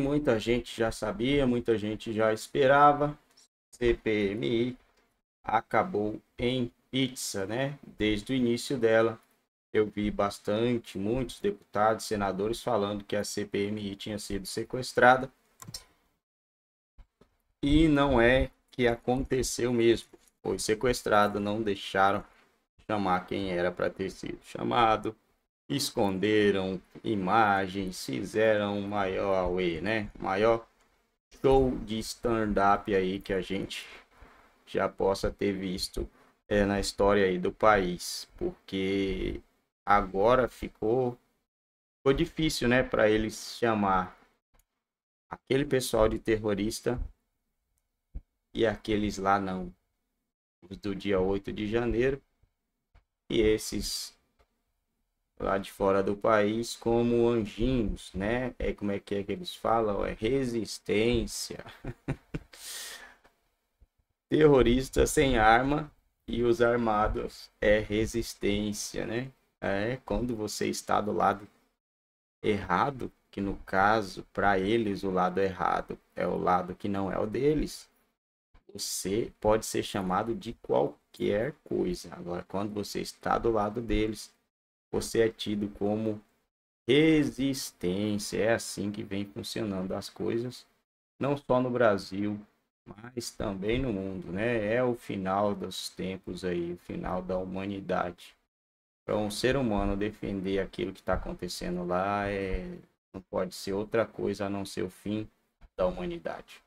muita gente já sabia, muita gente já esperava. CPMI acabou em pizza, né? Desde o início dela, eu vi bastante, muitos deputados, senadores falando que a CPMI tinha sido sequestrada. E não é que aconteceu mesmo. Foi sequestrada, não deixaram chamar quem era para ter sido chamado esconderam imagens, fizeram maior away, né? Maior show de stand-up aí que a gente já possa ter visto é, na história aí do país, porque agora ficou, ficou difícil, né, para eles chamar aquele pessoal de terrorista e aqueles lá não, os do dia 8 de janeiro e esses lá de fora do país como anjinhos, né? É como é que é que eles falam? É resistência. Terrorista sem arma e os armados é resistência, né? É quando você está do lado errado, que no caso, para eles, o lado errado é o lado que não é o deles. Você pode ser chamado de qualquer coisa. Agora, quando você está do lado deles, você é tido como resistência. É assim que vem funcionando as coisas, não só no Brasil, mas também no mundo, né? É o final dos tempos aí, o final da humanidade. Para um ser humano defender aquilo que está acontecendo lá, é... não pode ser outra coisa a não ser o fim da humanidade.